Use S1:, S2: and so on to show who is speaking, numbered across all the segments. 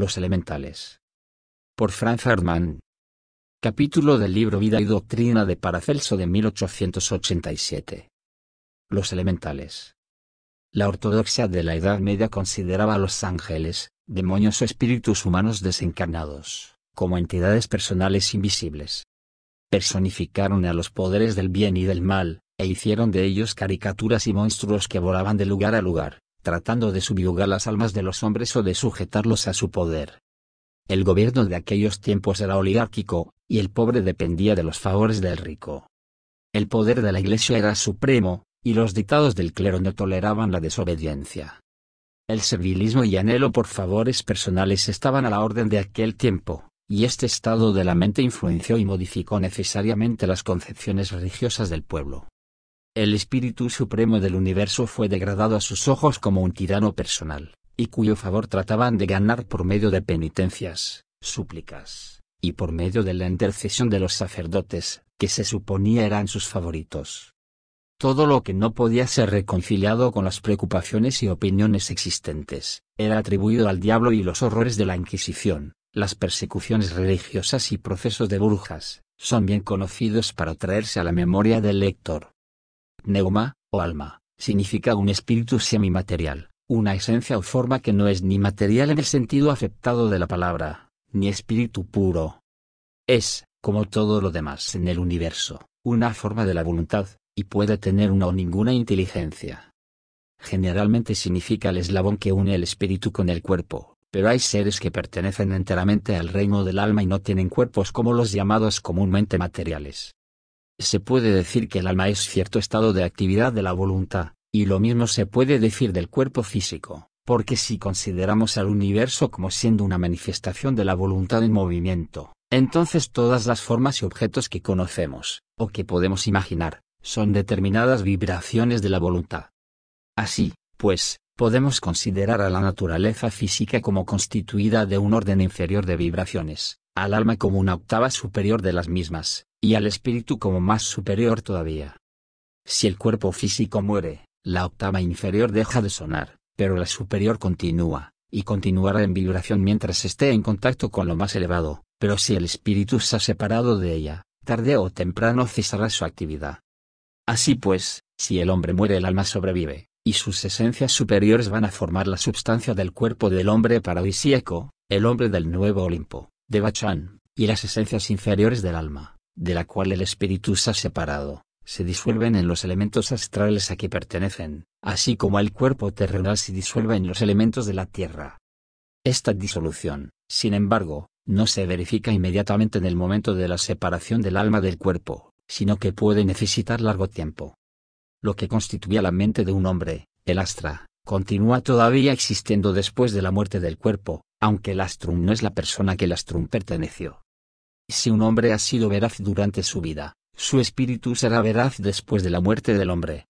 S1: Los elementales. Por Franz Hermann. Capítulo del libro Vida y Doctrina de Paracelso de 1887. Los elementales. La ortodoxia de la Edad Media consideraba a los ángeles, demonios o espíritus humanos desencarnados, como entidades personales invisibles. Personificaron a los poderes del bien y del mal, e hicieron de ellos caricaturas y monstruos que volaban de lugar a lugar, tratando de subyugar las almas de los hombres o de sujetarlos a su poder. El gobierno de aquellos tiempos era oligárquico, y el pobre dependía de los favores del rico. El poder de la Iglesia era supremo, y los dictados del clero no toleraban la desobediencia. El servilismo y anhelo por favores personales estaban a la orden de aquel tiempo, y este estado de la mente influenció y modificó necesariamente las concepciones religiosas del pueblo el espíritu supremo del universo fue degradado a sus ojos como un tirano personal, y cuyo favor trataban de ganar por medio de penitencias, súplicas, y por medio de la intercesión de los sacerdotes, que se suponía eran sus favoritos. Todo lo que no podía ser reconciliado con las preocupaciones y opiniones existentes, era atribuido al diablo y los horrores de la Inquisición, las persecuciones religiosas y procesos de brujas, son bien conocidos para traerse a la memoria del lector Neuma, o alma, significa un espíritu semimaterial, una esencia o forma que no es ni material en el sentido aceptado de la palabra, ni espíritu puro. Es, como todo lo demás en el universo, una forma de la voluntad, y puede tener una o ninguna inteligencia. Generalmente significa el eslabón que une el espíritu con el cuerpo, pero hay seres que pertenecen enteramente al reino del alma y no tienen cuerpos como los llamados comúnmente materiales. Se puede decir que el alma es cierto estado de actividad de la voluntad, y lo mismo se puede decir del cuerpo físico, porque si consideramos al universo como siendo una manifestación de la voluntad en movimiento, entonces todas las formas y objetos que conocemos, o que podemos imaginar, son determinadas vibraciones de la voluntad. Así, pues, podemos considerar a la naturaleza física como constituida de un orden inferior de vibraciones, al alma como una octava superior de las mismas, y al espíritu como más superior todavía. Si el cuerpo físico muere, la octava inferior deja de sonar, pero la superior continúa, y continuará en vibración mientras esté en contacto con lo más elevado, pero si el espíritu se ha separado de ella, tarde o temprano cesará su actividad. Así pues, si el hombre muere el alma sobrevive, y sus esencias superiores van a formar la substancia del cuerpo del hombre paradisíaco, el hombre del nuevo Olimpo, de Bachán, y las esencias inferiores del alma, de la cual el espíritu se ha separado, se disuelven en los elementos astrales a que pertenecen, así como el cuerpo terrenal se disuelve en los elementos de la tierra. Esta disolución, sin embargo, no se verifica inmediatamente en el momento de la separación del alma del cuerpo, sino que puede necesitar largo tiempo. Lo que constituía la mente de un hombre, el astra, continúa todavía existiendo después de la muerte del cuerpo, aunque el astrum no es la persona que el astrum perteneció. Si un hombre ha sido veraz durante su vida, su espíritu será veraz después de la muerte del hombre.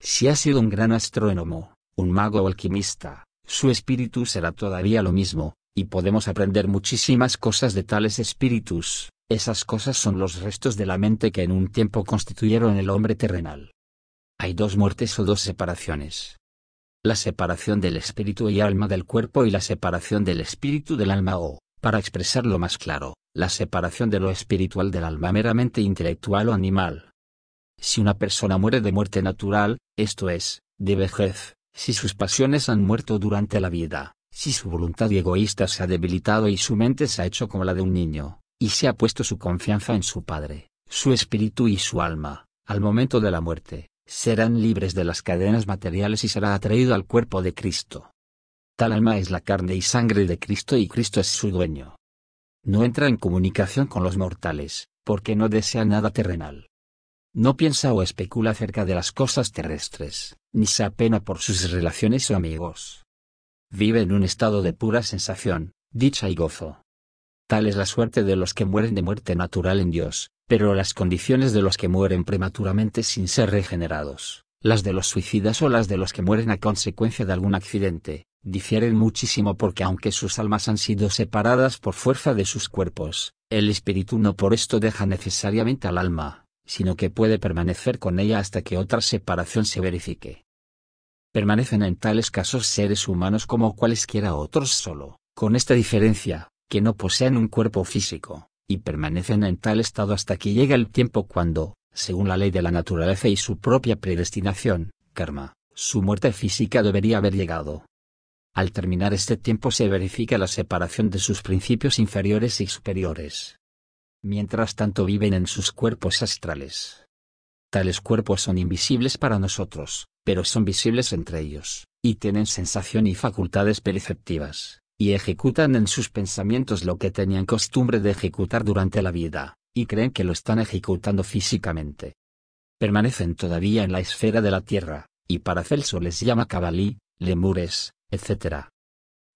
S1: Si ha sido un gran astrónomo, un mago o alquimista, su espíritu será todavía lo mismo, y podemos aprender muchísimas cosas de tales espíritus, esas cosas son los restos de la mente que en un tiempo constituyeron el hombre terrenal. Hay dos muertes o dos separaciones. La separación del espíritu y alma del cuerpo y la separación del espíritu del alma o, para expresarlo más claro, la separación de lo espiritual del alma meramente intelectual o animal. Si una persona muere de muerte natural, esto es, de vejez, si sus pasiones han muerto durante la vida, si su voluntad egoísta se ha debilitado y su mente se ha hecho como la de un niño, y se ha puesto su confianza en su padre, su espíritu y su alma, al momento de la muerte, serán libres de las cadenas materiales y será atraído al cuerpo de Cristo. Tal alma es la carne y sangre de Cristo y Cristo es su dueño no entra en comunicación con los mortales, porque no desea nada terrenal. No piensa o especula acerca de las cosas terrestres, ni se apena por sus relaciones o amigos. Vive en un estado de pura sensación, dicha y gozo. Tal es la suerte de los que mueren de muerte natural en Dios, pero las condiciones de los que mueren prematuramente sin ser regenerados, las de los suicidas o las de los que mueren a consecuencia de algún accidente, difieren muchísimo porque aunque sus almas han sido separadas por fuerza de sus cuerpos, el espíritu no por esto deja necesariamente al alma, sino que puede permanecer con ella hasta que otra separación se verifique. Permanecen en tales casos seres humanos como cualesquiera otros solo, con esta diferencia, que no poseen un cuerpo físico, y permanecen en tal estado hasta que llega el tiempo cuando, según la ley de la naturaleza y su propia predestinación, karma, su muerte física debería haber llegado, al terminar este tiempo se verifica la separación de sus principios inferiores y superiores. Mientras tanto viven en sus cuerpos astrales. Tales cuerpos son invisibles para nosotros, pero son visibles entre ellos, y tienen sensación y facultades perceptivas, y ejecutan en sus pensamientos lo que tenían costumbre de ejecutar durante la vida, y creen que lo están ejecutando físicamente. Permanecen todavía en la esfera de la Tierra, y para Celso les llama cabalí, lemures, etc.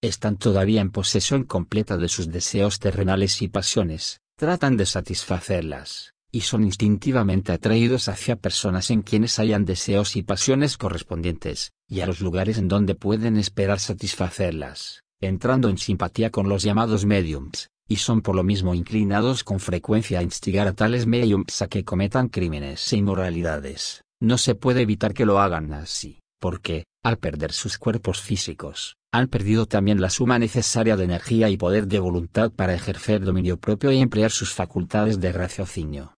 S1: Están todavía en posesión completa de sus deseos terrenales y pasiones, tratan de satisfacerlas, y son instintivamente atraídos hacia personas en quienes hayan deseos y pasiones correspondientes, y a los lugares en donde pueden esperar satisfacerlas, entrando en simpatía con los llamados mediums, y son por lo mismo inclinados con frecuencia a instigar a tales mediums a que cometan crímenes e inmoralidades. No se puede evitar que lo hagan así, porque, al perder sus cuerpos físicos, han perdido también la suma necesaria de energía y poder de voluntad para ejercer dominio propio y emplear sus facultades de raciocinio.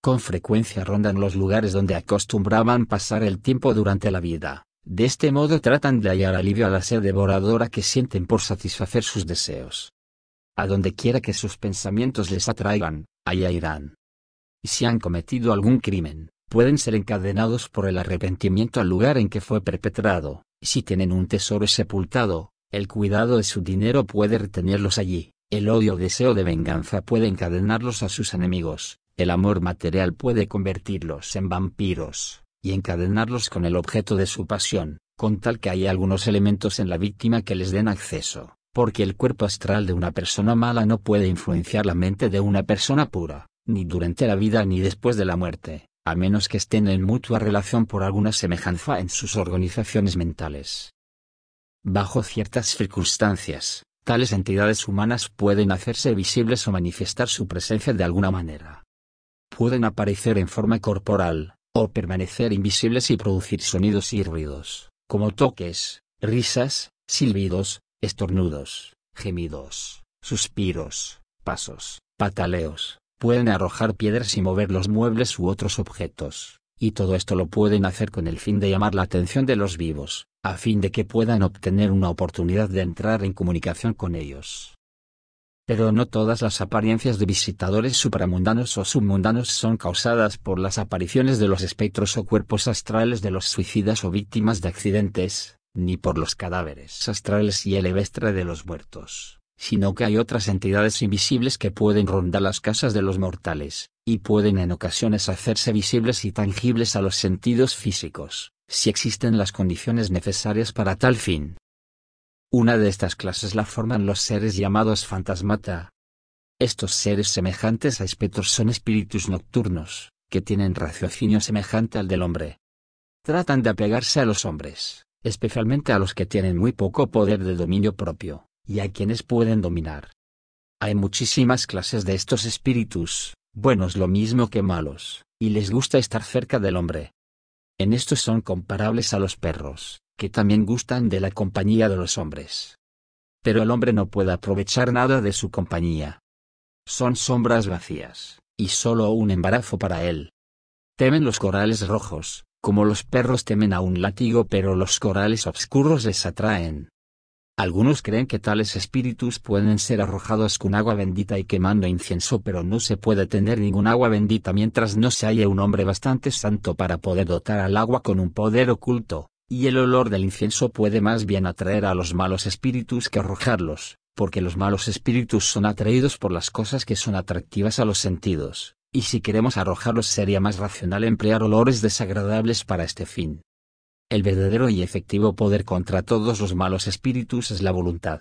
S1: Con frecuencia rondan los lugares donde acostumbraban pasar el tiempo durante la vida. De este modo tratan de hallar alivio a la sed devoradora que sienten por satisfacer sus deseos. A donde quiera que sus pensamientos les atraigan, allá irán. Y si han cometido algún crimen, pueden ser encadenados por el arrepentimiento al lugar en que fue perpetrado, si tienen un tesoro sepultado, el cuidado de su dinero puede retenerlos allí, el odio o deseo de venganza puede encadenarlos a sus enemigos, el amor material puede convertirlos en vampiros, y encadenarlos con el objeto de su pasión, con tal que haya algunos elementos en la víctima que les den acceso, porque el cuerpo astral de una persona mala no puede influenciar la mente de una persona pura, ni durante la vida ni después de la muerte a menos que estén en mutua relación por alguna semejanza en sus organizaciones mentales. Bajo ciertas circunstancias, tales entidades humanas pueden hacerse visibles o manifestar su presencia de alguna manera. Pueden aparecer en forma corporal, o permanecer invisibles y producir sonidos y ruidos, como toques, risas, silbidos, estornudos, gemidos, suspiros, pasos, pataleos, pueden arrojar piedras y mover los muebles u otros objetos, y todo esto lo pueden hacer con el fin de llamar la atención de los vivos, a fin de que puedan obtener una oportunidad de entrar en comunicación con ellos. Pero no todas las apariencias de visitadores supramundanos o submundanos son causadas por las apariciones de los espectros o cuerpos astrales de los suicidas o víctimas de accidentes, ni por los cadáveres astrales y el de los muertos sino que hay otras entidades invisibles que pueden rondar las casas de los mortales, y pueden en ocasiones hacerse visibles y tangibles a los sentidos físicos, si existen las condiciones necesarias para tal fin. Una de estas clases la forman los seres llamados fantasmata. Estos seres semejantes a espectros son espíritus nocturnos, que tienen raciocinio semejante al del hombre. Tratan de apegarse a los hombres, especialmente a los que tienen muy poco poder de dominio propio, y a quienes pueden dominar. Hay muchísimas clases de estos espíritus, buenos lo mismo que malos, y les gusta estar cerca del hombre. En esto son comparables a los perros, que también gustan de la compañía de los hombres. Pero el hombre no puede aprovechar nada de su compañía. Son sombras vacías, y solo un embarazo para él. Temen los corales rojos, como los perros temen a un látigo pero los corales oscuros les atraen. Algunos creen que tales espíritus pueden ser arrojados con agua bendita y quemando incienso, pero no se puede tener ningún agua bendita mientras no se halle un hombre bastante santo para poder dotar al agua con un poder oculto, y el olor del incienso puede más bien atraer a los malos espíritus que arrojarlos, porque los malos espíritus son atraídos por las cosas que son atractivas a los sentidos, y si queremos arrojarlos sería más racional emplear olores desagradables para este fin. El verdadero y efectivo poder contra todos los malos espíritus es la voluntad.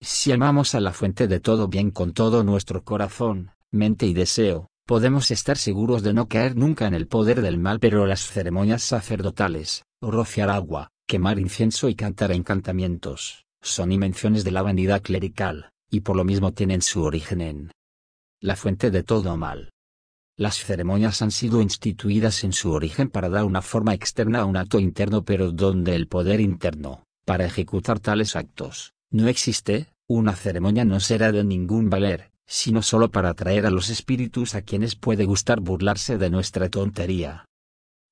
S1: Si amamos a la fuente de todo bien con todo nuestro corazón, mente y deseo, podemos estar seguros de no caer nunca en el poder del mal, pero las ceremonias sacerdotales, rociar agua, quemar incienso y cantar encantamientos, son invenciones de la vanidad clerical, y por lo mismo tienen su origen en la fuente de todo mal. Las ceremonias han sido instituidas en su origen para dar una forma externa a un acto interno pero donde el poder interno, para ejecutar tales actos, no existe, una ceremonia no será de ningún valer, sino solo para atraer a los espíritus a quienes puede gustar burlarse de nuestra tontería.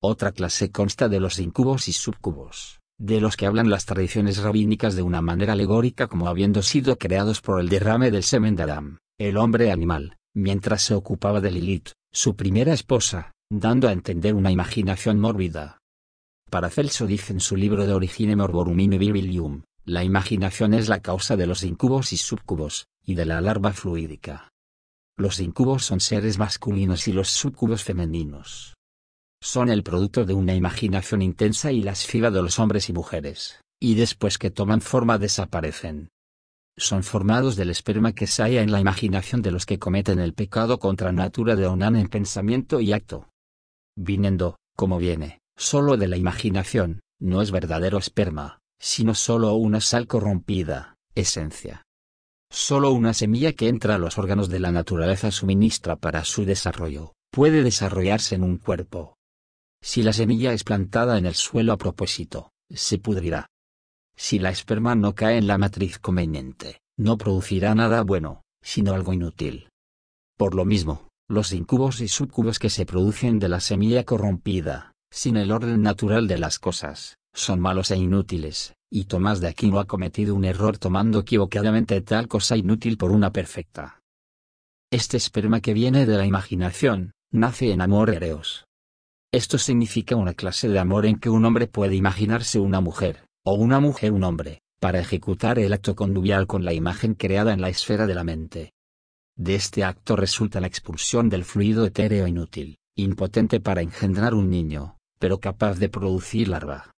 S1: Otra clase consta de los incubos y subcubos, de los que hablan las tradiciones rabínicas de una manera alegórica como habiendo sido creados por el derrame del semen de Adam, el hombre animal, mientras se ocupaba de Lilith, su primera esposa, dando a entender una imaginación mórbida. Paracelso dice en su libro de origine in Virilium, la imaginación es la causa de los incubos y subcubos, y de la larva fluídica. Los incubos son seres masculinos y los subcubos femeninos. Son el producto de una imaginación intensa y lasciva de los hombres y mujeres, y después que toman forma desaparecen son formados del esperma que se halla en la imaginación de los que cometen el pecado contra natura de Onan en pensamiento y acto. Viniendo, como viene, solo de la imaginación, no es verdadero esperma, sino solo una sal corrompida, esencia. Solo una semilla que entra a los órganos de la naturaleza suministra para su desarrollo, puede desarrollarse en un cuerpo. Si la semilla es plantada en el suelo a propósito, se pudrirá, si la esperma no cae en la matriz conveniente, no producirá nada bueno, sino algo inútil. Por lo mismo, los incubos y subcubos que se producen de la semilla corrompida, sin el orden natural de las cosas, son malos e inútiles, y Tomás de Aquino ha cometido un error tomando equivocadamente tal cosa inútil por una perfecta. Este esperma que viene de la imaginación, nace en amor hereos. Esto significa una clase de amor en que un hombre puede imaginarse una mujer, o una mujer un hombre, para ejecutar el acto conduvial con la imagen creada en la esfera de la mente. De este acto resulta la expulsión del fluido etéreo inútil, impotente para engendrar un niño, pero capaz de producir larva.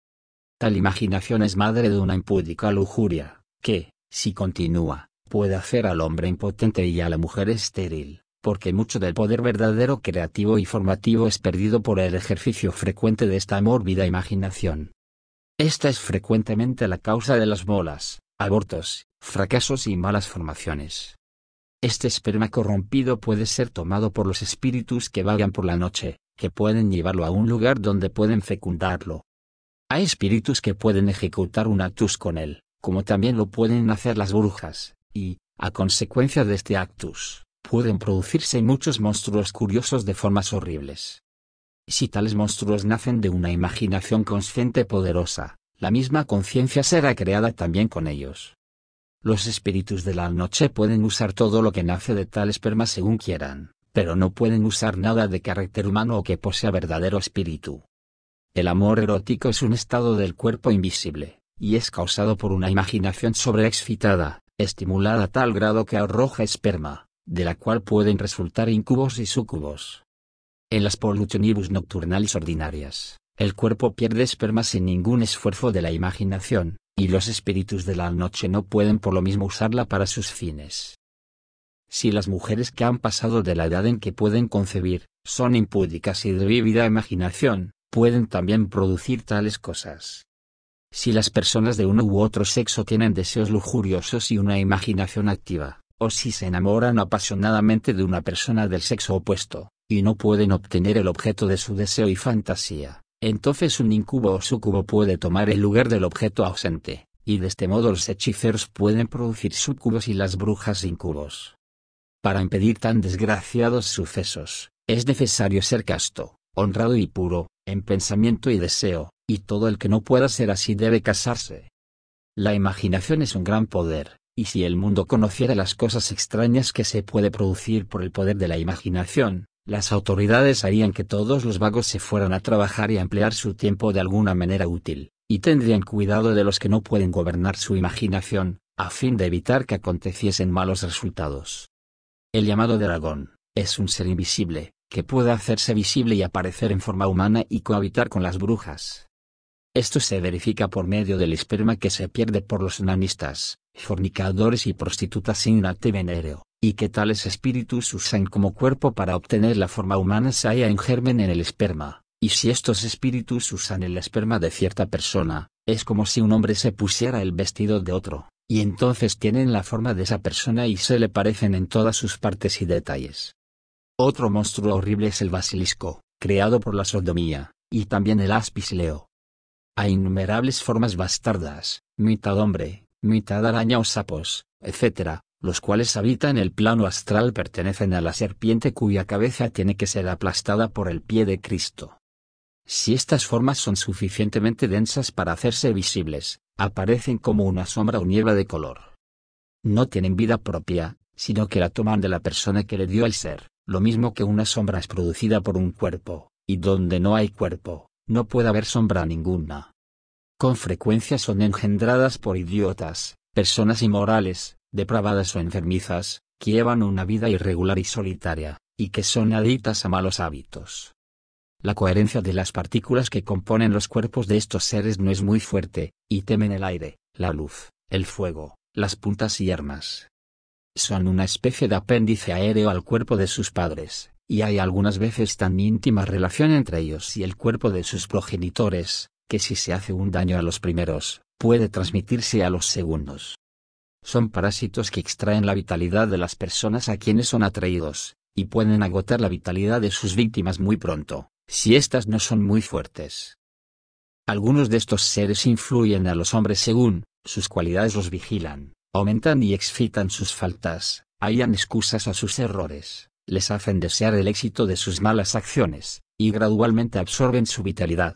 S1: Tal imaginación es madre de una impúdica lujuria, que, si continúa, puede hacer al hombre impotente y a la mujer estéril, porque mucho del poder verdadero creativo y formativo es perdido por el ejercicio frecuente de esta mórbida imaginación. Esta es frecuentemente la causa de las bolas, abortos, fracasos y malas formaciones. Este esperma corrompido puede ser tomado por los espíritus que vagan por la noche, que pueden llevarlo a un lugar donde pueden fecundarlo. Hay espíritus que pueden ejecutar un actus con él, como también lo pueden hacer las brujas, y, a consecuencia de este actus, pueden producirse muchos monstruos curiosos de formas horribles. Si tales monstruos nacen de una imaginación consciente poderosa, la misma conciencia será creada también con ellos. Los espíritus de la noche pueden usar todo lo que nace de tal esperma según quieran, pero no pueden usar nada de carácter humano o que posea verdadero espíritu. El amor erótico es un estado del cuerpo invisible, y es causado por una imaginación sobreexcitada, estimulada a tal grado que arroja esperma, de la cual pueden resultar incubos y sucubos. En las pollutionibus nocturnales ordinarias, el cuerpo pierde esperma sin ningún esfuerzo de la imaginación, y los espíritus de la noche no pueden por lo mismo usarla para sus fines. Si las mujeres que han pasado de la edad en que pueden concebir, son impúdicas y de vívida imaginación, pueden también producir tales cosas. Si las personas de uno u otro sexo tienen deseos lujuriosos y una imaginación activa, o si se enamoran apasionadamente de una persona del sexo opuesto, y no pueden obtener el objeto de su deseo y fantasía, entonces un incubo o sucubo puede tomar el lugar del objeto ausente, y de este modo los hechiceros pueden producir sucubos y las brujas incubos. Para impedir tan desgraciados sucesos, es necesario ser casto, honrado y puro, en pensamiento y deseo, y todo el que no pueda ser así debe casarse. La imaginación es un gran poder, y si el mundo conociera las cosas extrañas que se puede producir por el poder de la imaginación, las autoridades harían que todos los vagos se fueran a trabajar y a emplear su tiempo de alguna manera útil, y tendrían cuidado de los que no pueden gobernar su imaginación, a fin de evitar que aconteciesen malos resultados. El llamado dragón, es un ser invisible, que puede hacerse visible y aparecer en forma humana y cohabitar con las brujas. Esto se verifica por medio del esperma que se pierde por los nanistas, fornicadores y prostitutas sin arte venéreo y que tales espíritus usan como cuerpo para obtener la forma humana se halla en germen en el esperma, y si estos espíritus usan el esperma de cierta persona, es como si un hombre se pusiera el vestido de otro, y entonces tienen la forma de esa persona y se le parecen en todas sus partes y detalles. Otro monstruo horrible es el basilisco, creado por la sodomía, y también el leo. Hay innumerables formas bastardas, mitad hombre, mitad araña o sapos, etc., los cuales habitan el plano astral pertenecen a la serpiente cuya cabeza tiene que ser aplastada por el pie de Cristo. Si estas formas son suficientemente densas para hacerse visibles, aparecen como una sombra o niebla de color. No tienen vida propia, sino que la toman de la persona que le dio el ser, lo mismo que una sombra es producida por un cuerpo, y donde no hay cuerpo, no puede haber sombra ninguna. Con frecuencia son engendradas por idiotas, personas inmorales, depravadas o enfermizas, que llevan una vida irregular y solitaria, y que son adictas a malos hábitos. La coherencia de las partículas que componen los cuerpos de estos seres no es muy fuerte, y temen el aire, la luz, el fuego, las puntas y armas. Son una especie de apéndice aéreo al cuerpo de sus padres, y hay algunas veces tan íntima relación entre ellos y el cuerpo de sus progenitores, que si se hace un daño a los primeros, puede transmitirse a los segundos. Son parásitos que extraen la vitalidad de las personas a quienes son atraídos, y pueden agotar la vitalidad de sus víctimas muy pronto, si éstas no son muy fuertes. Algunos de estos seres influyen a los hombres según, sus cualidades los vigilan, aumentan y excitan sus faltas, hallan excusas a sus errores, les hacen desear el éxito de sus malas acciones, y gradualmente absorben su vitalidad.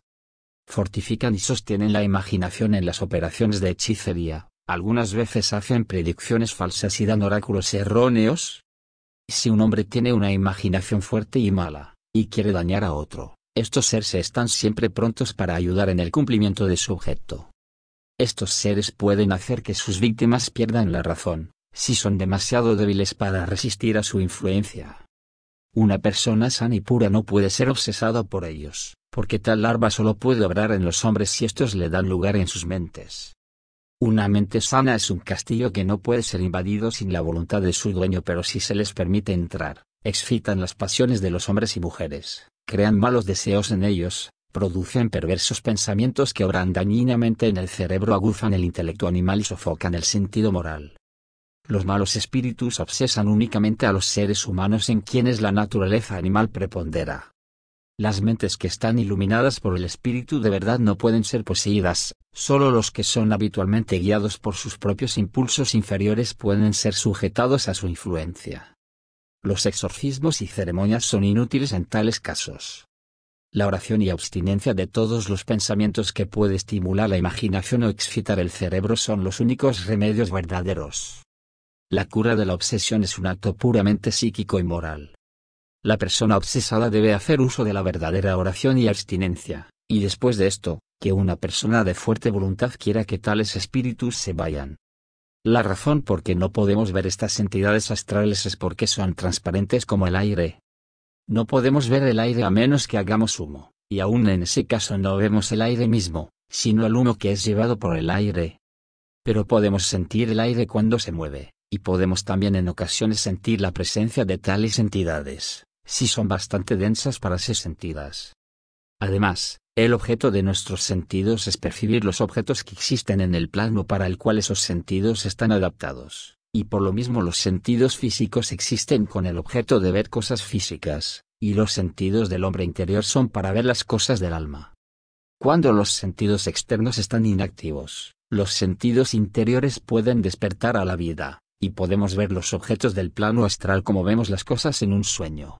S1: Fortifican y sostienen la imaginación en las operaciones de hechicería, algunas veces hacen predicciones falsas y dan oráculos erróneos. Si un hombre tiene una imaginación fuerte y mala, y quiere dañar a otro, estos seres están siempre prontos para ayudar en el cumplimiento de su objeto. Estos seres pueden hacer que sus víctimas pierdan la razón, si son demasiado débiles para resistir a su influencia. Una persona sana y pura no puede ser obsesada por ellos, porque tal larva solo puede obrar en los hombres si estos le dan lugar en sus mentes. Una mente sana es un castillo que no puede ser invadido sin la voluntad de su dueño, pero si se les permite entrar, excitan las pasiones de los hombres y mujeres, crean malos deseos en ellos, producen perversos pensamientos que obran dañinamente en el cerebro, aguzan el intelecto animal y sofocan el sentido moral. Los malos espíritus obsesan únicamente a los seres humanos en quienes la naturaleza animal prepondera, las mentes que están iluminadas por el Espíritu de verdad no pueden ser poseídas, solo los que son habitualmente guiados por sus propios impulsos inferiores pueden ser sujetados a su influencia. Los exorcismos y ceremonias son inútiles en tales casos. La oración y abstinencia de todos los pensamientos que puede estimular la imaginación o excitar el cerebro son los únicos remedios verdaderos. La cura de la obsesión es un acto puramente psíquico y moral. La persona obsesada debe hacer uso de la verdadera oración y abstinencia, y después de esto, que una persona de fuerte voluntad quiera que tales espíritus se vayan. La razón por que no podemos ver estas entidades astrales es porque son transparentes como el aire. No podemos ver el aire a menos que hagamos humo, y aún en ese caso no vemos el aire mismo, sino el humo que es llevado por el aire. Pero podemos sentir el aire cuando se mueve, y podemos también en ocasiones sentir la presencia de tales entidades si son bastante densas para ser sentidas. Además, el objeto de nuestros sentidos es percibir los objetos que existen en el plano para el cual esos sentidos están adaptados, y por lo mismo los sentidos físicos existen con el objeto de ver cosas físicas, y los sentidos del hombre interior son para ver las cosas del alma. Cuando los sentidos externos están inactivos, los sentidos interiores pueden despertar a la vida, y podemos ver los objetos del plano astral como vemos las cosas en un sueño.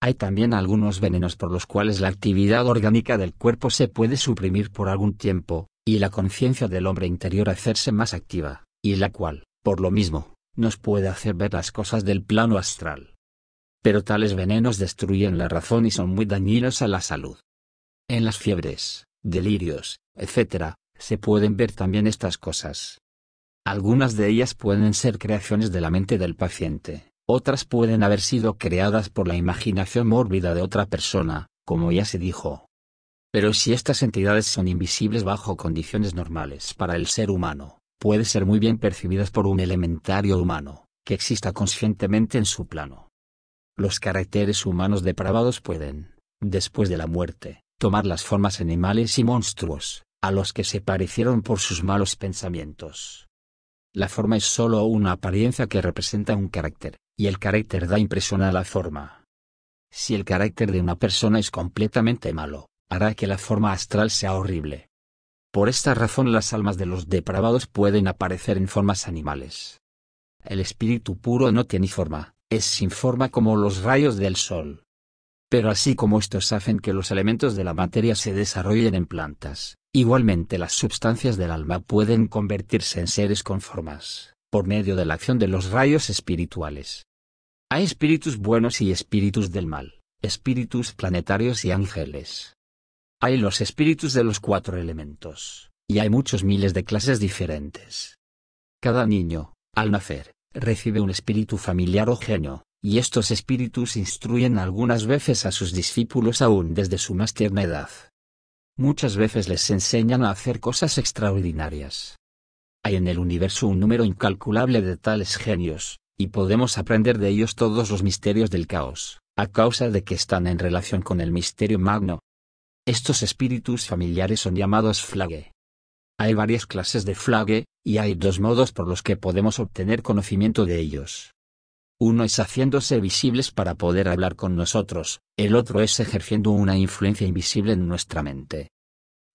S1: Hay también algunos venenos por los cuales la actividad orgánica del cuerpo se puede suprimir por algún tiempo, y la conciencia del hombre interior hacerse más activa, y la cual, por lo mismo, nos puede hacer ver las cosas del plano astral. Pero tales venenos destruyen la razón y son muy dañinos a la salud. En las fiebres, delirios, etc., se pueden ver también estas cosas. Algunas de ellas pueden ser creaciones de la mente del paciente, otras pueden haber sido creadas por la imaginación mórbida de otra persona, como ya se dijo. Pero si estas entidades son invisibles bajo condiciones normales para el ser humano, puede ser muy bien percibidas por un elementario humano, que exista conscientemente en su plano. Los caracteres humanos depravados pueden, después de la muerte, tomar las formas animales y monstruos, a los que se parecieron por sus malos pensamientos. La forma es sólo una apariencia que representa un carácter, y el carácter da impresión a la forma. Si el carácter de una persona es completamente malo, hará que la forma astral sea horrible. Por esta razón las almas de los depravados pueden aparecer en formas animales. El espíritu puro no tiene forma, es sin forma como los rayos del sol. Pero así como estos hacen que los elementos de la materia se desarrollen en plantas, igualmente las sustancias del alma pueden convertirse en seres con formas por medio de la acción de los rayos espirituales. Hay espíritus buenos y espíritus del mal, espíritus planetarios y ángeles. Hay los espíritus de los cuatro elementos, y hay muchos miles de clases diferentes. Cada niño, al nacer, recibe un espíritu familiar o genio, y estos espíritus instruyen algunas veces a sus discípulos aún desde su más tierna edad. Muchas veces les enseñan a hacer cosas extraordinarias, hay en el universo un número incalculable de tales genios, y podemos aprender de ellos todos los misterios del caos, a causa de que están en relación con el misterio magno. Estos espíritus familiares son llamados flage. Hay varias clases de flage, y hay dos modos por los que podemos obtener conocimiento de ellos. Uno es haciéndose visibles para poder hablar con nosotros, el otro es ejerciendo una influencia invisible en nuestra mente.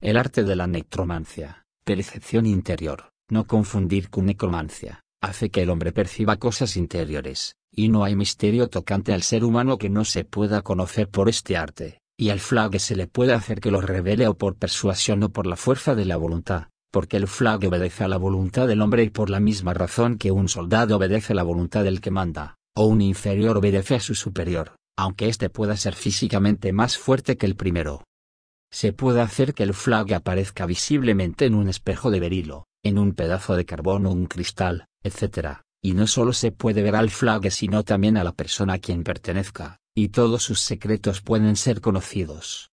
S1: El arte de la necromancia, percepción interior no confundir con necromancia, hace que el hombre perciba cosas interiores, y no hay misterio tocante al ser humano que no se pueda conocer por este arte, y al flag se le puede hacer que lo revele o por persuasión o por la fuerza de la voluntad, porque el flag obedece a la voluntad del hombre y por la misma razón que un soldado obedece a la voluntad del que manda, o un inferior obedece a su superior, aunque éste pueda ser físicamente más fuerte que el primero. Se puede hacer que el flag aparezca visiblemente en un espejo de berilo, en un pedazo de carbón o un cristal, etc., y no solo se puede ver al flague sino también a la persona a quien pertenezca, y todos sus secretos pueden ser conocidos.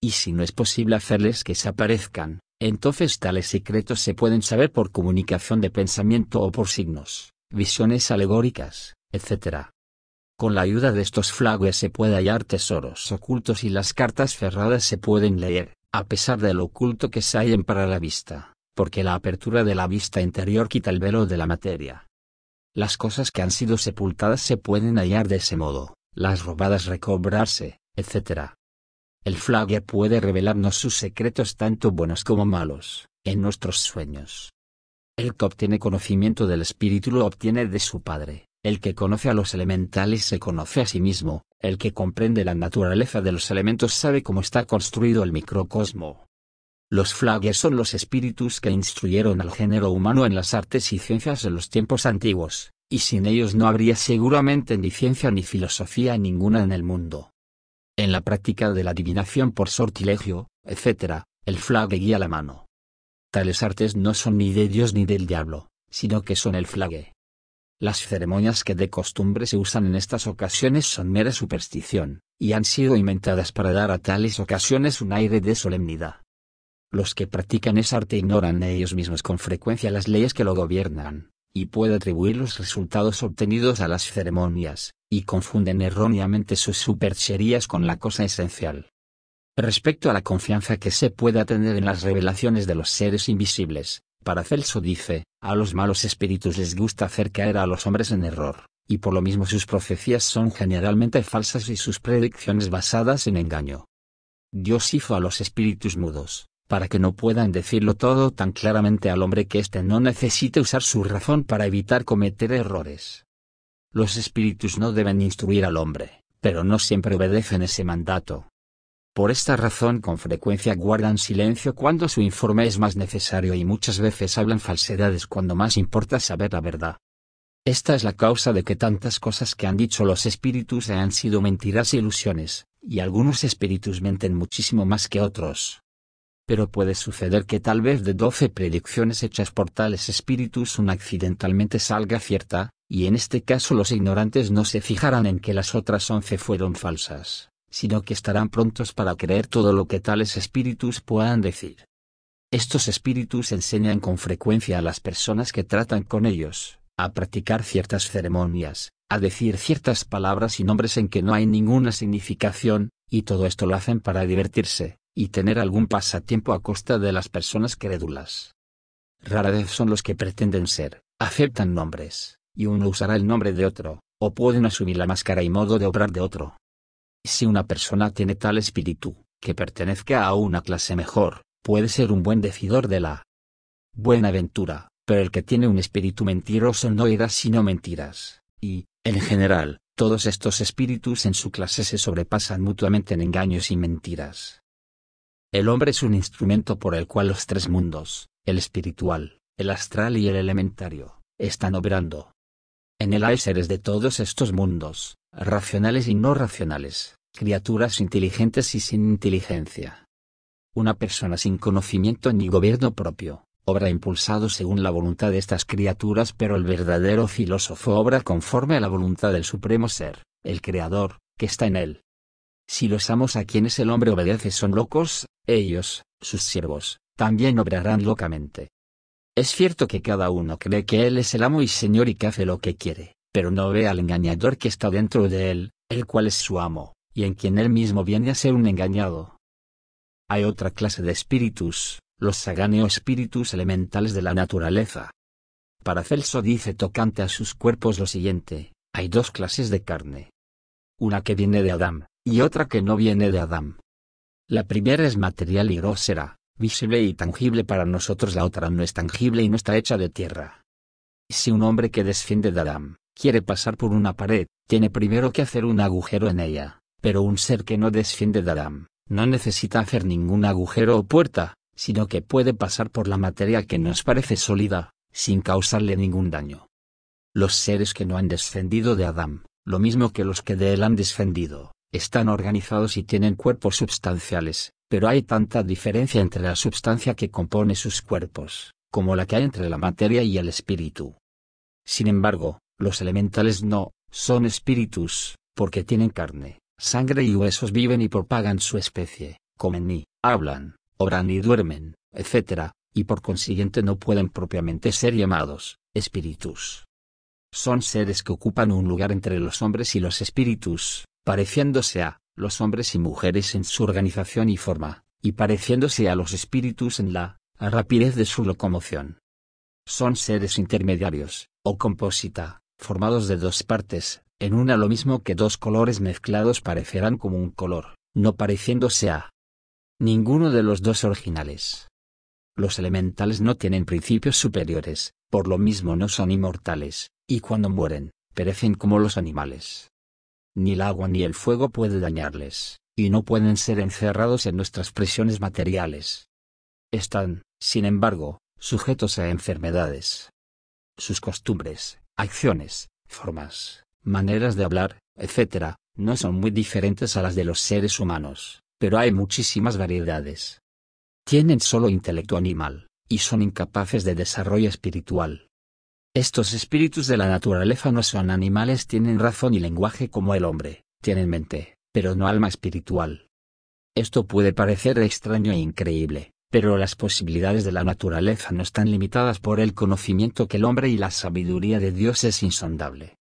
S1: Y si no es posible hacerles que se aparezcan, entonces tales secretos se pueden saber por comunicación de pensamiento o por signos, visiones alegóricas, etc. Con la ayuda de estos flagues se puede hallar tesoros ocultos y las cartas cerradas se pueden leer, a pesar de lo oculto que se hallen para la vista porque la apertura de la vista interior quita el velo de la materia. Las cosas que han sido sepultadas se pueden hallar de ese modo, las robadas recobrarse, etc. El flagger puede revelarnos sus secretos tanto buenos como malos, en nuestros sueños. El que obtiene conocimiento del espíritu lo obtiene de su padre, el que conoce a los elementales se conoce a sí mismo, el que comprende la naturaleza de los elementos sabe cómo está construido el microcosmo, los flagues son los espíritus que instruyeron al género humano en las artes y ciencias de los tiempos antiguos, y sin ellos no habría seguramente ni ciencia ni filosofía ninguna en el mundo. En la práctica de la adivinación por sortilegio, etc., el flague guía la mano. Tales artes no son ni de Dios ni del diablo, sino que son el flague. Las ceremonias que de costumbre se usan en estas ocasiones son mera superstición, y han sido inventadas para dar a tales ocasiones un aire de solemnidad. Los que practican esa arte ignoran ellos mismos con frecuencia las leyes que lo gobiernan, y puede atribuir los resultados obtenidos a las ceremonias, y confunden erróneamente sus supercherías con la cosa esencial. Respecto a la confianza que se pueda tener en las revelaciones de los seres invisibles, Paracelso dice, a los malos espíritus les gusta hacer caer a los hombres en error, y por lo mismo sus profecías son generalmente falsas y sus predicciones basadas en engaño. Dios hizo a los espíritus mudos, para que no puedan decirlo todo tan claramente al hombre que éste no necesite usar su razón para evitar cometer errores. Los espíritus no deben instruir al hombre, pero no siempre obedecen ese mandato. Por esta razón con frecuencia guardan silencio cuando su informe es más necesario y muchas veces hablan falsedades cuando más importa saber la verdad. Esta es la causa de que tantas cosas que han dicho los espíritus han sido mentiras e ilusiones, y algunos espíritus menten muchísimo más que otros pero puede suceder que tal vez de 12 predicciones hechas por tales espíritus una accidentalmente salga cierta, y en este caso los ignorantes no se fijarán en que las otras 11 fueron falsas, sino que estarán prontos para creer todo lo que tales espíritus puedan decir. Estos espíritus enseñan con frecuencia a las personas que tratan con ellos, a practicar ciertas ceremonias, a decir ciertas palabras y nombres en que no hay ninguna significación, y todo esto lo hacen para divertirse y tener algún pasatiempo a costa de las personas crédulas. Rara vez son los que pretenden ser, aceptan nombres, y uno usará el nombre de otro, o pueden asumir la máscara y modo de obrar de otro. Si una persona tiene tal espíritu, que pertenezca a una clase mejor, puede ser un buen decidor de la buena ventura, pero el que tiene un espíritu mentiroso no irá sino mentiras, y, en general, todos estos espíritus en su clase se sobrepasan mutuamente en engaños y mentiras. El hombre es un instrumento por el cual los tres mundos, el espiritual, el astral y el elementario, están obrando. En él hay seres de todos estos mundos, racionales y no racionales, criaturas inteligentes y sin inteligencia. Una persona sin conocimiento ni gobierno propio, obra impulsado según la voluntad de estas criaturas pero el verdadero filósofo obra conforme a la voluntad del Supremo Ser, el Creador, que está en él. Si los amos a quienes el hombre obedece son locos, ellos, sus siervos, también obrarán locamente. Es cierto que cada uno cree que él es el amo y señor y que hace lo que quiere, pero no ve al engañador que está dentro de él, el cual es su amo, y en quien él mismo viene a ser un engañado. Hay otra clase de espíritus, los saganeo espíritus elementales de la naturaleza. Paracelso dice tocante a sus cuerpos lo siguiente, hay dos clases de carne. Una que viene de Adán, y otra que no viene de Adán. La primera es material y grosera, visible y tangible para nosotros, la otra no es tangible y no está hecha de tierra. Si un hombre que desciende de Adán quiere pasar por una pared, tiene primero que hacer un agujero en ella, pero un ser que no desciende de Adán no necesita hacer ningún agujero o puerta, sino que puede pasar por la materia que nos parece sólida, sin causarle ningún daño. Los seres que no han descendido de Adán, lo mismo que los que de él han descendido, están organizados y tienen cuerpos substanciales, pero hay tanta diferencia entre la substancia que compone sus cuerpos, como la que hay entre la materia y el espíritu. Sin embargo, los elementales no, son espíritus, porque tienen carne, sangre y huesos viven y propagan su especie, comen y, hablan, obran y duermen, etc., y por consiguiente no pueden propiamente ser llamados, espíritus. Son seres que ocupan un lugar entre los hombres y los espíritus, pareciéndose a los hombres y mujeres en su organización y forma, y pareciéndose a los espíritus en la rapidez de su locomoción. Son seres intermediarios, o composita, formados de dos partes, en una lo mismo que dos colores mezclados parecerán como un color, no pareciéndose a ninguno de los dos originales. Los elementales no tienen principios superiores, por lo mismo no son inmortales, y cuando mueren, perecen como los animales ni el agua ni el fuego puede dañarles, y no pueden ser encerrados en nuestras presiones materiales. Están, sin embargo, sujetos a enfermedades. Sus costumbres, acciones, formas, maneras de hablar, etc., no son muy diferentes a las de los seres humanos, pero hay muchísimas variedades. Tienen solo intelecto animal, y son incapaces de desarrollo espiritual. Estos espíritus de la naturaleza no son animales, tienen razón y lenguaje como el hombre, tienen mente, pero no alma espiritual. Esto puede parecer extraño e increíble, pero las posibilidades de la naturaleza no están limitadas por el conocimiento que el hombre y la sabiduría de Dios es insondable.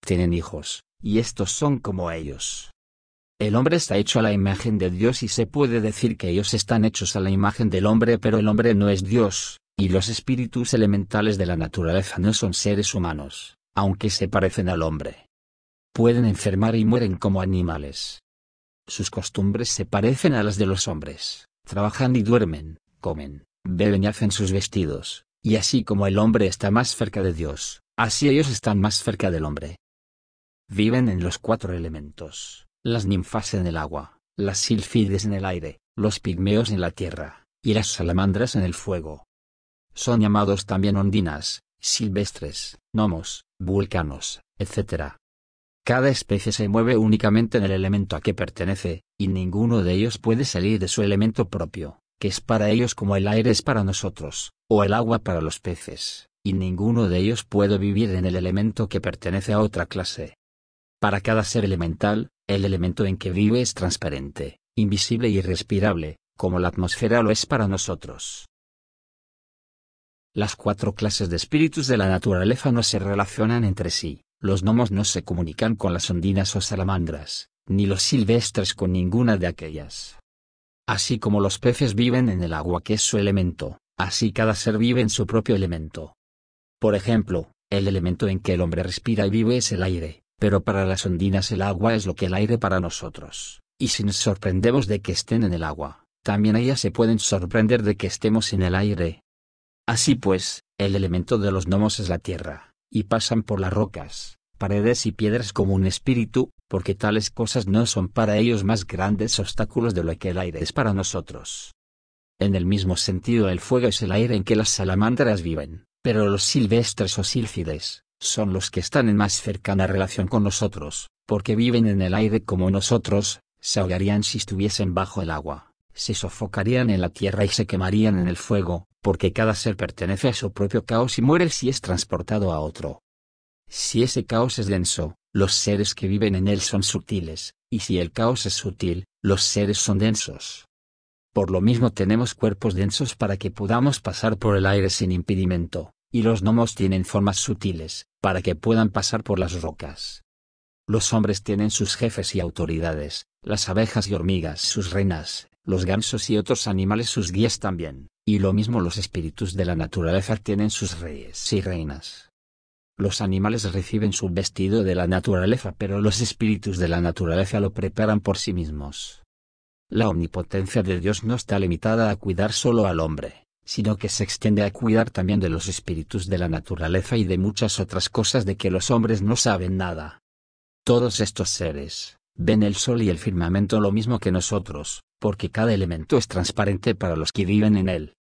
S1: Tienen hijos, y estos son como ellos. El hombre está hecho a la imagen de Dios y se puede decir que ellos están hechos a la imagen del hombre, pero el hombre no es Dios, y los espíritus elementales de la naturaleza no son seres humanos, aunque se parecen al hombre. Pueden enfermar y mueren como animales. Sus costumbres se parecen a las de los hombres, trabajan y duermen, comen, beben y hacen sus vestidos, y así como el hombre está más cerca de Dios, así ellos están más cerca del hombre. Viven en los cuatro elementos, las ninfas en el agua, las silfides en el aire, los pigmeos en la tierra, y las salamandras en el fuego. Son llamados también ondinas, silvestres, gnomos, vulcanos, etc. Cada especie se mueve únicamente en el elemento a que pertenece, y ninguno de ellos puede salir de su elemento propio, que es para ellos como el aire es para nosotros, o el agua para los peces, y ninguno de ellos puede vivir en el elemento que pertenece a otra clase. Para cada ser elemental, el elemento en que vive es transparente, invisible y respirable, como la atmósfera lo es para nosotros. Las cuatro clases de espíritus de la naturaleza no se relacionan entre sí, los gnomos no se comunican con las ondinas o salamandras, ni los silvestres con ninguna de aquellas. Así como los peces viven en el agua que es su elemento, así cada ser vive en su propio elemento. Por ejemplo, el elemento en que el hombre respira y vive es el aire, pero para las ondinas el agua es lo que el aire para nosotros, y si nos sorprendemos de que estén en el agua, también ellas se pueden sorprender de que estemos en el aire, Así pues, el elemento de los gnomos es la tierra, y pasan por las rocas, paredes y piedras como un espíritu, porque tales cosas no son para ellos más grandes obstáculos de lo que el aire es para nosotros. En el mismo sentido el fuego es el aire en que las salamandras viven, pero los silvestres o sílfides, son los que están en más cercana relación con nosotros, porque viven en el aire como nosotros, se ahogarían si estuviesen bajo el agua, se sofocarían en la tierra y se quemarían en el fuego, porque cada ser pertenece a su propio caos y muere si es transportado a otro. Si ese caos es denso, los seres que viven en él son sutiles, y si el caos es sutil, los seres son densos. Por lo mismo tenemos cuerpos densos para que podamos pasar por el aire sin impedimento, y los gnomos tienen formas sutiles, para que puedan pasar por las rocas. Los hombres tienen sus jefes y autoridades, las abejas y hormigas sus reinas, los gansos y otros animales sus guías también. Y lo mismo los espíritus de la naturaleza tienen sus reyes y reinas. Los animales reciben su vestido de la naturaleza, pero los espíritus de la naturaleza lo preparan por sí mismos. La omnipotencia de Dios no está limitada a cuidar solo al hombre, sino que se extiende a cuidar también de los espíritus de la naturaleza y de muchas otras cosas de que los hombres no saben nada. Todos estos seres, ven el sol y el firmamento lo mismo que nosotros, porque cada elemento es transparente para los que viven en él.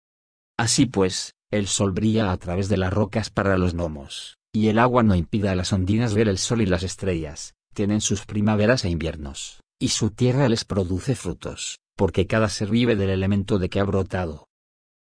S1: Así pues, el sol brilla a través de las rocas para los gnomos, y el agua no impide a las ondinas ver el sol y las estrellas, tienen sus primaveras e inviernos, y su tierra les produce frutos, porque cada ser vive del elemento de que ha brotado.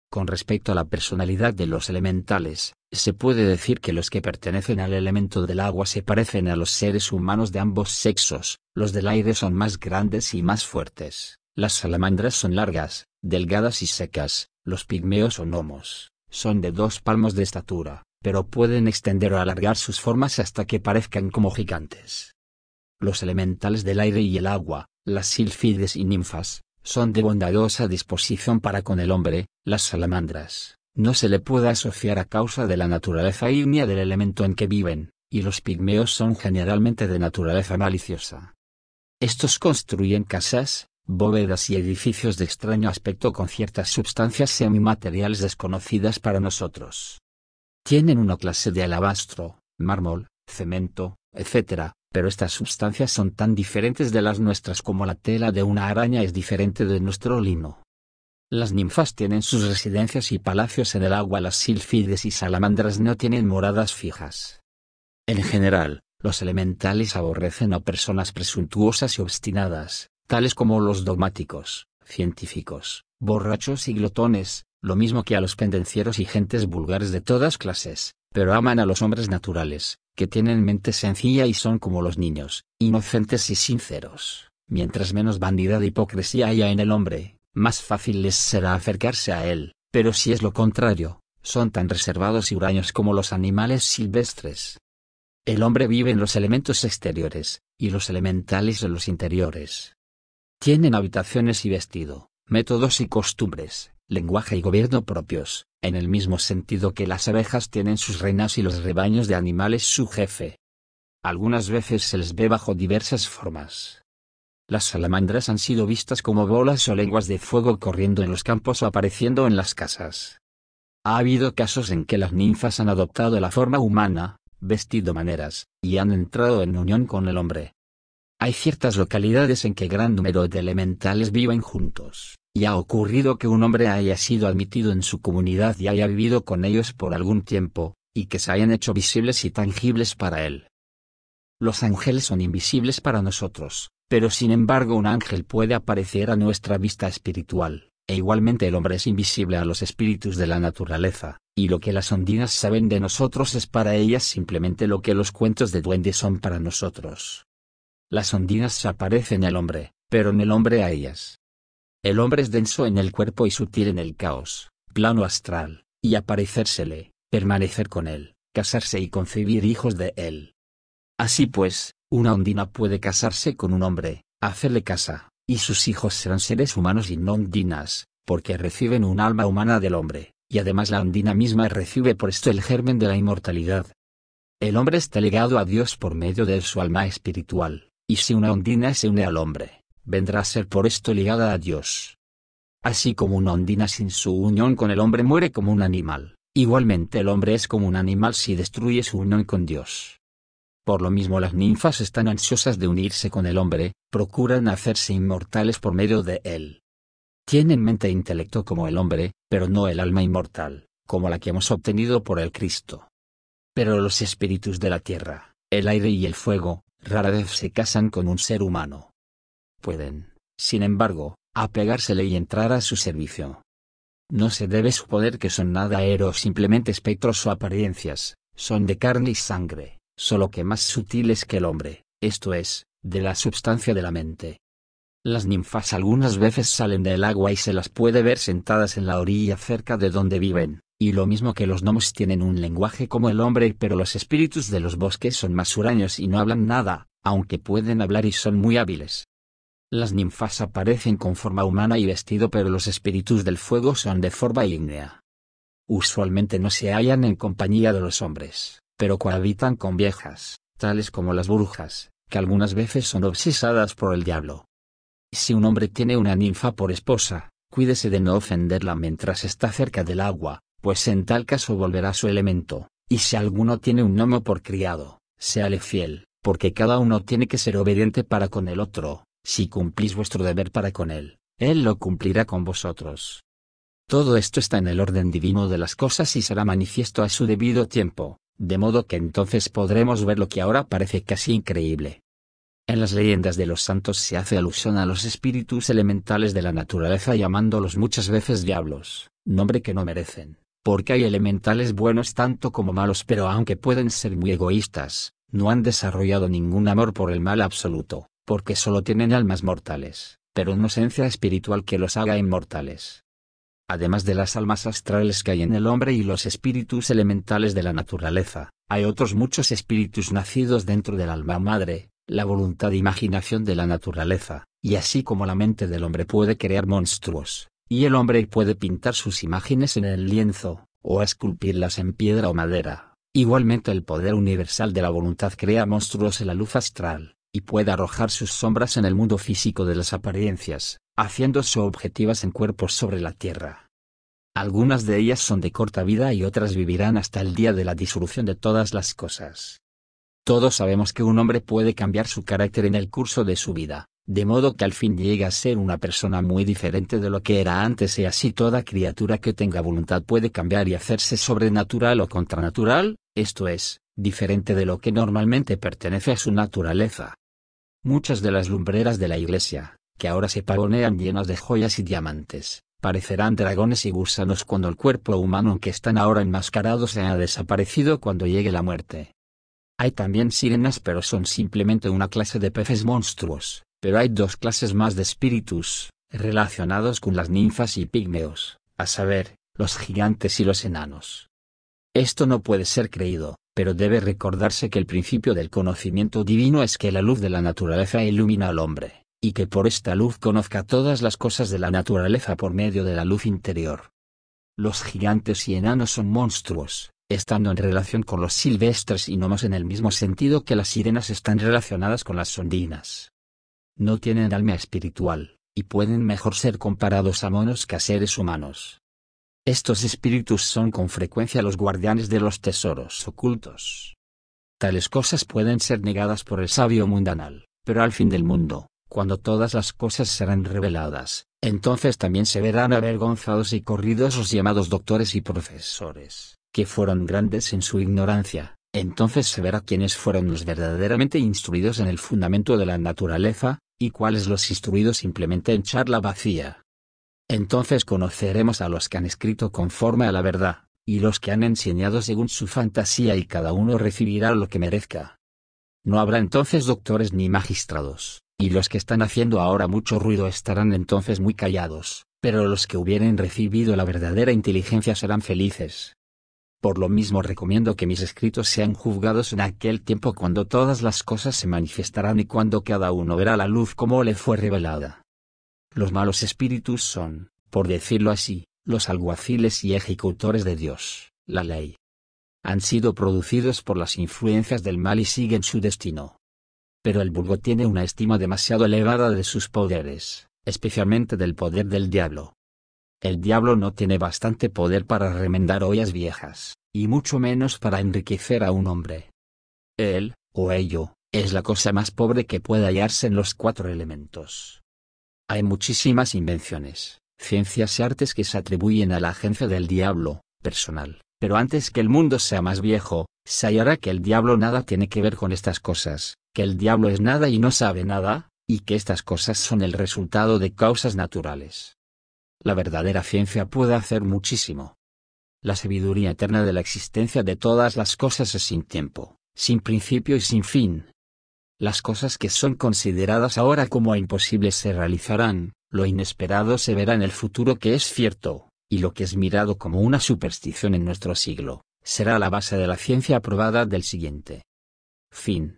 S1: Con respecto a la personalidad de los elementales, se puede decir que los que pertenecen al elemento del agua se parecen a los seres humanos de ambos sexos, los del aire son más grandes y más fuertes, las salamandras son largas, delgadas y secas, los pigmeos o gnomos, son de dos palmos de estatura, pero pueden extender o alargar sus formas hasta que parezcan como gigantes. Los elementales del aire y el agua, las silfides y ninfas, son de bondadosa disposición para con el hombre, las salamandras, no se le puede asociar a causa de la naturaleza ígnea del elemento en que viven, y los pigmeos son generalmente de naturaleza maliciosa. Estos construyen casas, bóvedas y edificios de extraño aspecto con ciertas sustancias semimateriales desconocidas para nosotros. Tienen una clase de alabastro, mármol, cemento, etc., pero estas sustancias son tan diferentes de las nuestras como la tela de una araña es diferente de nuestro lino. Las ninfas tienen sus residencias y palacios en el agua, las silfides y salamandras no tienen moradas fijas. En general, los elementales aborrecen a personas presuntuosas y obstinadas, tales como los dogmáticos, científicos, borrachos y glotones, lo mismo que a los pendencieros y gentes vulgares de todas clases, pero aman a los hombres naturales, que tienen mente sencilla y son como los niños, inocentes y sinceros. Mientras menos vanidad e hipocresía haya en el hombre, más fácil les será acercarse a él, pero si es lo contrario, son tan reservados y huraños como los animales silvestres. El hombre vive en los elementos exteriores, y los elementales en los interiores. Tienen habitaciones y vestido, métodos y costumbres, lenguaje y gobierno propios, en el mismo sentido que las abejas tienen sus reinas y los rebaños de animales su jefe. Algunas veces se les ve bajo diversas formas. Las salamandras han sido vistas como bolas o lenguas de fuego corriendo en los campos o apareciendo en las casas. Ha habido casos en que las ninfas han adoptado la forma humana, vestido maneras, y han entrado en unión con el hombre, hay ciertas localidades en que gran número de elementales viven juntos, y ha ocurrido que un hombre haya sido admitido en su comunidad y haya vivido con ellos por algún tiempo, y que se hayan hecho visibles y tangibles para él. Los ángeles son invisibles para nosotros, pero sin embargo un ángel puede aparecer a nuestra vista espiritual, e igualmente el hombre es invisible a los espíritus de la naturaleza, y lo que las ondinas saben de nosotros es para ellas simplemente lo que los cuentos de duendes son para nosotros. Las ondinas aparecen el hombre, pero en el hombre a ellas. El hombre es denso en el cuerpo y sutil en el caos, plano astral, y aparecérsele, permanecer con él, casarse y concebir hijos de él. Así pues, una ondina puede casarse con un hombre, hacerle casa, y sus hijos serán seres humanos y no ondinas, porque reciben un alma humana del hombre, y además la ondina misma recibe por esto el germen de la inmortalidad. El hombre está legado a Dios por medio de su alma espiritual, y si una ondina se une al hombre, vendrá a ser por esto ligada a Dios. Así como una ondina sin su unión con el hombre muere como un animal, igualmente el hombre es como un animal si destruye su unión con Dios. Por lo mismo las ninfas están ansiosas de unirse con el hombre, procuran hacerse inmortales por medio de él. Tienen mente e intelecto como el hombre, pero no el alma inmortal, como la que hemos obtenido por el Cristo. Pero los espíritus de la tierra, el aire y el fuego, rara vez se casan con un ser humano. Pueden, sin embargo, apegársele y entrar a su servicio. No se debe suponer que son nada o simplemente espectros o apariencias, son de carne y sangre, solo que más sutiles que el hombre, esto es, de la substancia de la mente. Las ninfas algunas veces salen del agua y se las puede ver sentadas en la orilla cerca de donde viven, y lo mismo que los gnomos tienen un lenguaje como el hombre pero los espíritus de los bosques son más huraños y no hablan nada, aunque pueden hablar y son muy hábiles. Las ninfas aparecen con forma humana y vestido pero los espíritus del fuego son de forma ígnea. Usualmente no se hallan en compañía de los hombres, pero cohabitan con viejas, tales como las brujas, que algunas veces son obsesadas por el diablo. Si un hombre tiene una ninfa por esposa, cuídese de no ofenderla mientras está cerca del agua, pues en tal caso volverá su elemento, y si alguno tiene un nomo por criado, séale fiel, porque cada uno tiene que ser obediente para con el otro, si cumplís vuestro deber para con él, él lo cumplirá con vosotros. Todo esto está en el orden divino de las cosas y será manifiesto a su debido tiempo, de modo que entonces podremos ver lo que ahora parece casi increíble. En las leyendas de los santos se hace alusión a los espíritus elementales de la naturaleza llamándolos muchas veces diablos, nombre que no merecen porque hay elementales buenos tanto como malos pero aunque pueden ser muy egoístas, no han desarrollado ningún amor por el mal absoluto, porque solo tienen almas mortales, pero una esencia espiritual que los haga inmortales. Además de las almas astrales que hay en el hombre y los espíritus elementales de la naturaleza, hay otros muchos espíritus nacidos dentro del alma madre, la voluntad e imaginación de la naturaleza, y así como la mente del hombre puede crear monstruos, y el hombre puede pintar sus imágenes en el lienzo, o esculpirlas en piedra o madera. Igualmente el poder universal de la voluntad crea monstruos en la luz astral, y puede arrojar sus sombras en el mundo físico de las apariencias, haciéndose objetivas en cuerpos sobre la tierra. Algunas de ellas son de corta vida y otras vivirán hasta el día de la disolución de todas las cosas. Todos sabemos que un hombre puede cambiar su carácter en el curso de su vida, de modo que al fin llega a ser una persona muy diferente de lo que era antes y así toda criatura que tenga voluntad puede cambiar y hacerse sobrenatural o contranatural, esto es, diferente de lo que normalmente pertenece a su naturaleza. Muchas de las lumbreras de la iglesia, que ahora se pavonean llenas de joyas y diamantes, parecerán dragones y gusanos cuando el cuerpo humano en que están ahora enmascarados se ha desaparecido cuando llegue la muerte. Hay también sirenas pero son simplemente una clase de peces monstruos, pero hay dos clases más de espíritus, relacionados con las ninfas y pigmeos, a saber, los gigantes y los enanos. Esto no puede ser creído, pero debe recordarse que el principio del conocimiento divino es que la luz de la naturaleza ilumina al hombre, y que por esta luz conozca todas las cosas de la naturaleza por medio de la luz interior. Los gigantes y enanos son monstruos, estando en relación con los silvestres y más en el mismo sentido que las sirenas están relacionadas con las sondinas no tienen alma espiritual, y pueden mejor ser comparados a monos que a seres humanos. Estos espíritus son con frecuencia los guardianes de los tesoros ocultos. Tales cosas pueden ser negadas por el sabio mundanal, pero al fin del mundo, cuando todas las cosas serán reveladas, entonces también se verán avergonzados y corridos los llamados doctores y profesores, que fueron grandes en su ignorancia, entonces se verá quiénes fueron los verdaderamente instruidos en el fundamento de la naturaleza, y cuáles los instruidos simplemente en charla vacía. Entonces conoceremos a los que han escrito conforme a la verdad, y los que han enseñado según su fantasía y cada uno recibirá lo que merezca. No habrá entonces doctores ni magistrados, y los que están haciendo ahora mucho ruido estarán entonces muy callados, pero los que hubieren recibido la verdadera inteligencia serán felices. Por lo mismo recomiendo que mis escritos sean juzgados en aquel tiempo cuando todas las cosas se manifestarán y cuando cada uno verá la luz como le fue revelada. Los malos espíritus son, por decirlo así, los alguaciles y ejecutores de Dios, la ley. Han sido producidos por las influencias del mal y siguen su destino. Pero el vulgo tiene una estima demasiado elevada de sus poderes, especialmente del poder del diablo, el diablo no tiene bastante poder para remendar ollas viejas, y mucho menos para enriquecer a un hombre. Él, o ello, es la cosa más pobre que puede hallarse en los cuatro elementos. Hay muchísimas invenciones, ciencias y artes que se atribuyen a la agencia del diablo, personal, pero antes que el mundo sea más viejo, se hallará que el diablo nada tiene que ver con estas cosas, que el diablo es nada y no sabe nada, y que estas cosas son el resultado de causas naturales, la verdadera ciencia puede hacer muchísimo. La sabiduría eterna de la existencia de todas las cosas es sin tiempo, sin principio y sin fin. Las cosas que son consideradas ahora como imposibles se realizarán, lo inesperado se verá en el futuro que es cierto, y lo que es mirado como una superstición en nuestro siglo, será la base de la ciencia aprobada del siguiente. Fin.